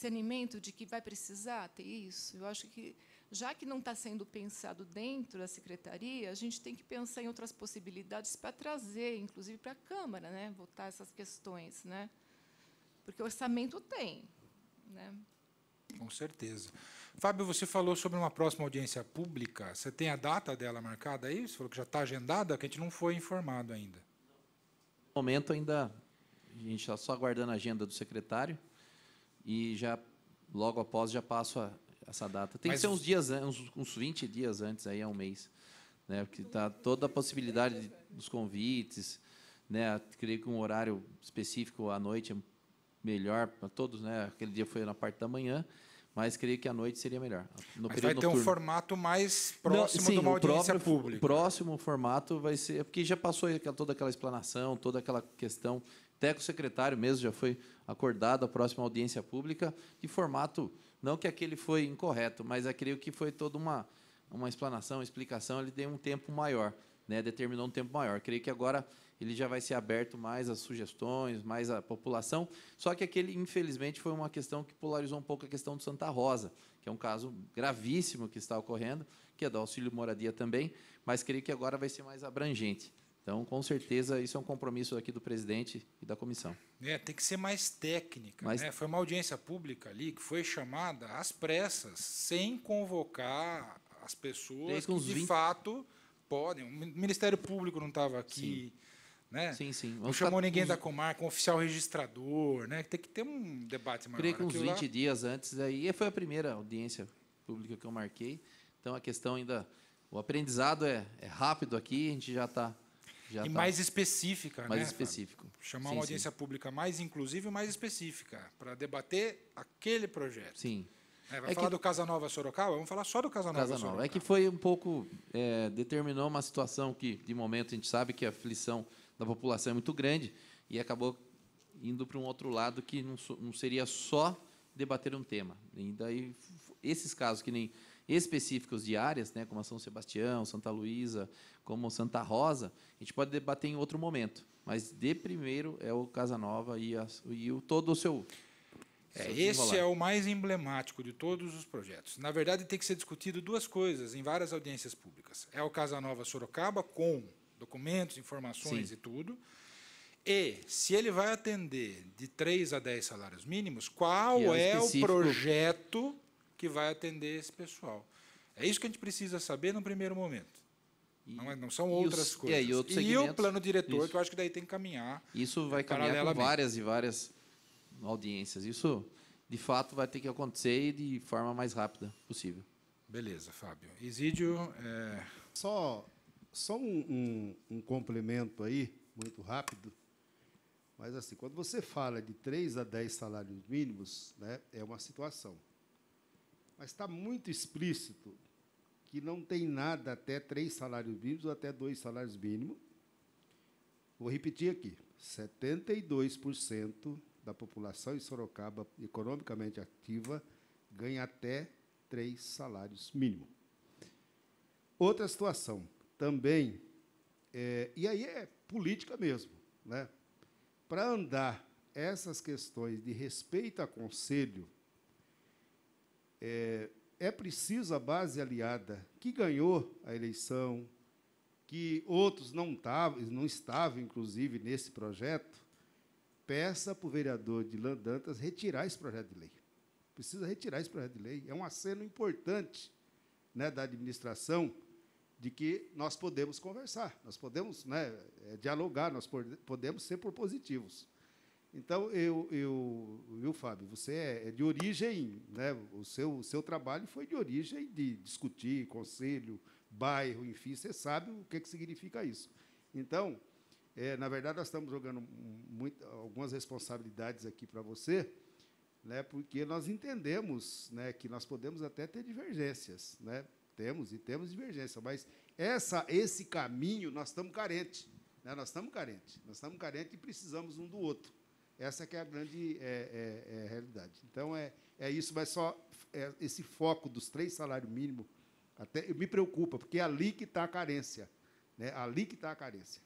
discernimento de que vai precisar ter isso? Eu acho que, já que não está sendo pensado dentro da secretaria, a gente tem que pensar em outras possibilidades para trazer, inclusive para a Câmara, né, votar essas questões. Né? Porque orçamento tem. Né? Com certeza. Fábio, você falou sobre uma próxima audiência pública. Você tem a data dela marcada aí? Você falou que já está agendada, que a gente não foi informado ainda. No momento ainda, a gente está só aguardando a agenda do secretário e já logo após já passo a, essa data. Tem Mas que ser uns dias, uns, uns 20 dias antes aí, é um mês. Né? Porque está toda a possibilidade de, dos convites. Né? Creio que um horário específico à noite é melhor para todos. Né? Aquele dia foi na parte da manhã mas creio que à noite seria melhor. No mas vai ter noturno. um formato mais próximo Não, sim, de uma audiência pública. O próximo formato vai ser... É porque já passou toda aquela explanação, toda aquela questão até com o secretário mesmo já foi acordado a próxima audiência pública, de formato, não que aquele foi incorreto, mas acredito que foi toda uma, uma explanação, uma explicação, ele deu um tempo maior, né? determinou um tempo maior. Creio que agora ele já vai ser aberto mais às sugestões, mais à população. Só que aquele, infelizmente, foi uma questão que polarizou um pouco a questão do Santa Rosa, que é um caso gravíssimo que está ocorrendo, que é do auxílio moradia também, mas creio que agora vai ser mais abrangente. Então, com certeza, isso é um compromisso aqui do presidente e da comissão. É, tem que ser mais técnica. Né? Foi uma audiência pública ali que foi chamada às pressas, sem convocar as pessoas que, de fato, podem. O Ministério Público não estava aqui. Sim. Né? Sim, sim. não chamou ninguém da Comarca, um oficial registrador, né? Tem que ter um debate maior. Creio que uns 20 lá... dias antes aí. Né? foi a primeira audiência pública que eu marquei. Então a questão ainda. O aprendizado é, é rápido aqui, a gente já está já e tá mais específica. Mais né, específico. Fábio? Chamar sim, uma audiência sim. pública mais inclusiva e mais específica, para debater aquele projeto. Sim. É, vai é falar que... do Casanova Sorocaba? Vamos falar só do Casanova, Sorocaba. É que foi um pouco... É, determinou uma situação que, de momento, a gente sabe que a aflição da população é muito grande e acabou indo para um outro lado que não, não seria só debater um tema. E daí, esses casos que nem específicos de áreas, né, como a São Sebastião, Santa Luísa, como Santa Rosa, a gente pode debater em outro momento. Mas de primeiro é o Casanova e, a, e o, todo o seu. É, esse é o mais emblemático de todos os projetos. Na verdade, tem que ser discutido duas coisas em várias audiências públicas. É o Casanova Sorocaba com documentos, informações Sim. e tudo. E se ele vai atender de 3 a 10 salários mínimos, qual é, é, o é projeto que vai atender esse pessoal. É isso que a gente precisa saber no primeiro momento. E, não, é, não, são outras os, coisas. É, e, outros e o plano diretor, isso. que eu acho que daí tem que caminhar. Isso vai caminhar com várias e várias audiências. Isso, de fato, vai ter que acontecer de forma mais rápida possível. Beleza, Fábio. Exídio, É... Só, só um, um, um complemento aí, muito rápido. Mas, assim, quando você fala de 3 a 10 salários mínimos, né, é uma situação. Mas está muito explícito que não tem nada até três salários mínimos ou até dois salários mínimos. Vou repetir aqui: 72% da população em Sorocaba economicamente ativa ganha até três salários mínimos. Outra situação também, é, e aí é política mesmo, né? para andar essas questões de respeito a conselho é, é preciso a base aliada que ganhou a eleição, que outros não, tavam, não estavam, inclusive, nesse projeto, peça para o vereador de Landantas retirar esse projeto de lei. Precisa retirar esse projeto de lei. É um aceno importante né, da administração de que nós podemos conversar, nós podemos né, é, dialogar, nós podemos ser propositivos. Então, eu, eu, viu, Fábio, você é, é de origem, né? o, seu, o seu trabalho foi de origem de discutir conselho, bairro, enfim, você sabe o que, que significa isso. Então, é, na verdade, nós estamos jogando muito, algumas responsabilidades aqui para você, né? porque nós entendemos né, que nós podemos até ter divergências, né? temos e temos divergência, mas essa, esse caminho nós estamos carentes, né? nós estamos carentes, nós estamos carentes e precisamos um do outro. Essa que é a grande é, é, é a realidade. Então, é, é isso, mas só é, esse foco dos três salários mínimos até me preocupa, porque é ali que está a carência. Né? É ali que está a carência.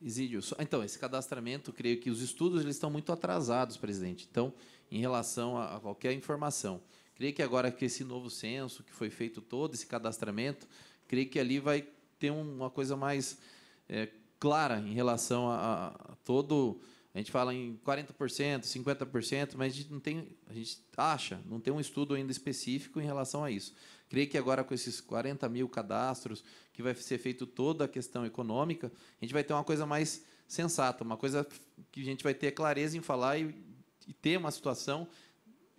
Isídio, então, esse cadastramento, creio que os estudos eles estão muito atrasados, presidente. Então, em relação a, a qualquer informação. Creio que agora que esse novo censo, que foi feito todo esse cadastramento, creio que ali vai ter uma coisa mais é, clara em relação a, a todo a gente fala em 40%, 50%, mas a gente não tem, a gente acha, não tem um estudo ainda específico em relação a isso. Creio que agora com esses 40 mil cadastros, que vai ser feito toda a questão econômica, a gente vai ter uma coisa mais sensata, uma coisa que a gente vai ter clareza em falar e, e ter uma situação,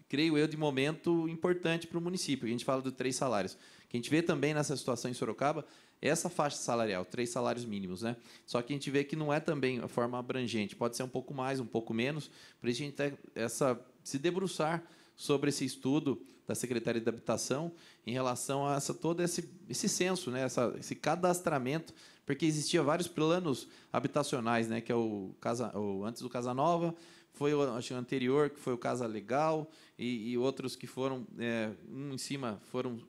creio eu, de momento importante para o município. A gente fala do três salários. Que a gente vê também nessa situação em Sorocaba, essa faixa salarial, três salários mínimos, né? Só que a gente vê que não é também a forma abrangente, pode ser um pouco mais, um pouco menos. para a gente essa se debruçar sobre esse estudo da Secretaria de Habitação em relação a essa, todo esse, esse censo, né, essa, esse cadastramento, porque existia vários planos habitacionais, né, que é o, casa, o antes do Casa Nova, foi o, acho, o anterior, que foi o Casa Legal, e, e outros que foram, é, um em cima, foram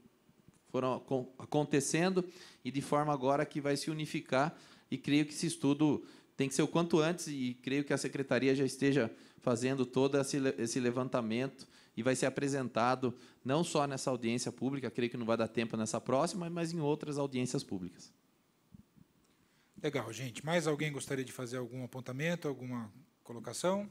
foram acontecendo e de forma agora que vai se unificar. E creio que esse estudo tem que ser o quanto antes e creio que a secretaria já esteja fazendo todo esse levantamento e vai ser apresentado não só nessa audiência pública, creio que não vai dar tempo nessa próxima, mas em outras audiências públicas. Legal, gente. Mais alguém gostaria de fazer algum apontamento, alguma colocação?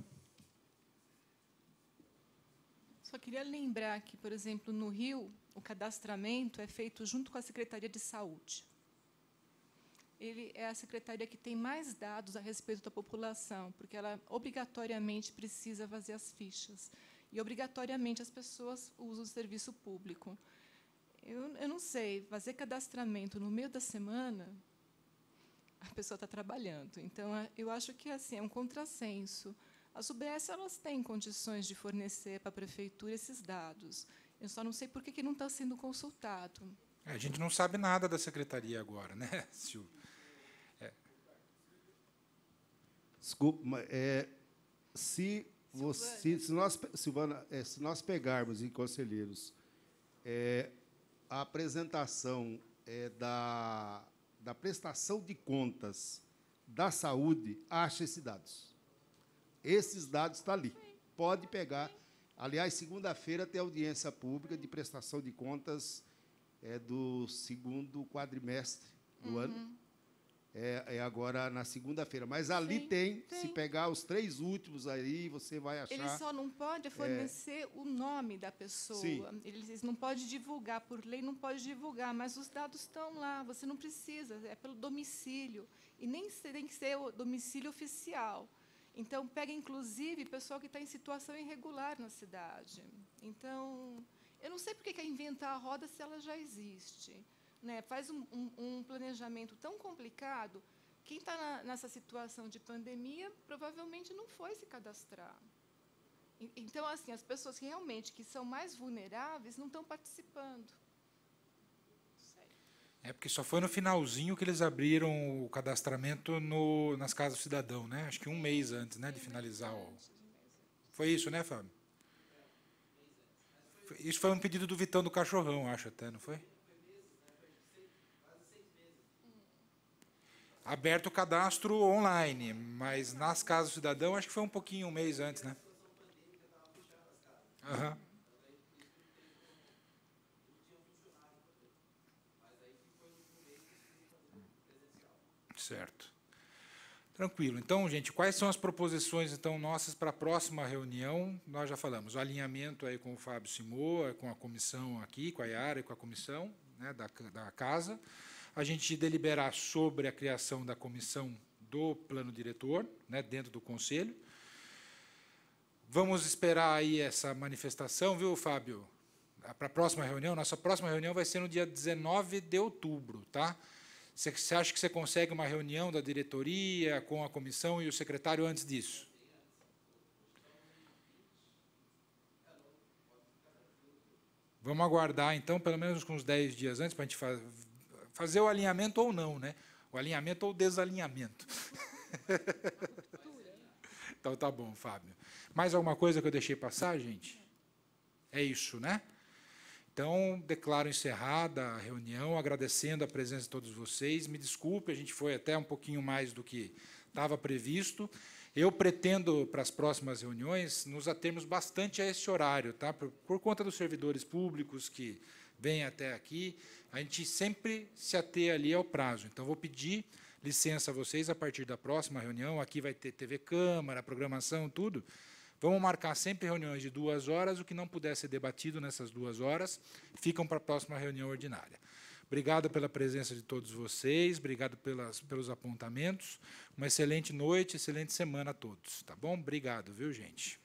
Só queria lembrar que, por exemplo, no Rio, o cadastramento é feito junto com a Secretaria de Saúde. Ele é a secretaria que tem mais dados a respeito da população, porque ela obrigatoriamente precisa fazer as fichas. E, obrigatoriamente, as pessoas usam o serviço público. Eu, eu não sei, fazer cadastramento no meio da semana, a pessoa está trabalhando. Então, é, eu acho que assim, é um contrassenso. As UBS elas têm condições de fornecer para a prefeitura esses dados. Eu só não sei por que, que não está sendo consultado. É, a gente não sabe nada da secretaria agora, né, Silvio? É. Desculpa, é, se, você, se, nós, Silvana, é, se nós pegarmos em conselheiros é, a apresentação é, da, da prestação de contas da saúde, acha esses dados. Esses dados estão tá ali. Pode pegar Aliás, segunda-feira tem audiência pública de prestação de contas é, do segundo quadrimestre do uhum. ano. É, é, agora na segunda-feira. Mas ali Sim, tem, tem, se pegar os três últimos aí, você vai achar. Ele só não pode é. fornecer é... o nome da pessoa. Sim. Eles não pode divulgar, por lei não pode divulgar, mas os dados estão lá, você não precisa, é pelo domicílio. E nem tem que ser o domicílio oficial. Então, pega, inclusive, pessoal que está em situação irregular na cidade. Então, eu não sei por que é inventar a roda se ela já existe. Né? Faz um, um, um planejamento tão complicado. Quem está nessa situação de pandemia provavelmente não foi se cadastrar. Então, assim, as pessoas que realmente que são mais vulneráveis não estão participando. É porque só foi no finalzinho que eles abriram o cadastramento no, nas casas do cidadão, né? Acho que um mês antes, né, de finalizar o. Foi isso, né, Fábio? Isso foi um pedido do Vitão do Cachorrão, acho até, não foi? Aberto o cadastro online, mas nas casas do cidadão acho que foi um pouquinho, um mês antes, né? Aham. Uhum. Certo. Tranquilo. Então, gente, quais são as proposições então nossas para a próxima reunião? Nós já falamos, o alinhamento aí com o Fábio Simoa, com a comissão aqui, com a Iara e com a comissão né, da, da casa. A gente deliberar sobre a criação da comissão do plano diretor, né, dentro do conselho. Vamos esperar aí essa manifestação, viu, Fábio? Para a próxima reunião, nossa próxima reunião vai ser no dia 19 de outubro, tá? Você, acha que você consegue uma reunião da diretoria com a comissão e o secretário antes disso? Vamos aguardar, então, pelo menos uns 10 dias antes, para a gente fa fazer o alinhamento ou não, né? O alinhamento ou o desalinhamento. então tá bom, Fábio. Mais alguma coisa que eu deixei passar, gente? É isso, né? Então, declaro encerrada a reunião, agradecendo a presença de todos vocês. Me desculpe, a gente foi até um pouquinho mais do que estava previsto. Eu pretendo, para as próximas reuniões, nos atermos bastante a esse horário, tá? por, por conta dos servidores públicos que vêm até aqui, a gente sempre se ater ali ao prazo. Então, vou pedir licença a vocês a partir da próxima reunião. Aqui vai ter TV Câmara, programação, tudo. Vamos marcar sempre reuniões de duas horas. O que não puder ser debatido nessas duas horas, ficam para a próxima reunião ordinária. Obrigado pela presença de todos vocês, obrigado pelas, pelos apontamentos. Uma excelente noite, excelente semana a todos, tá bom? Obrigado, viu, gente?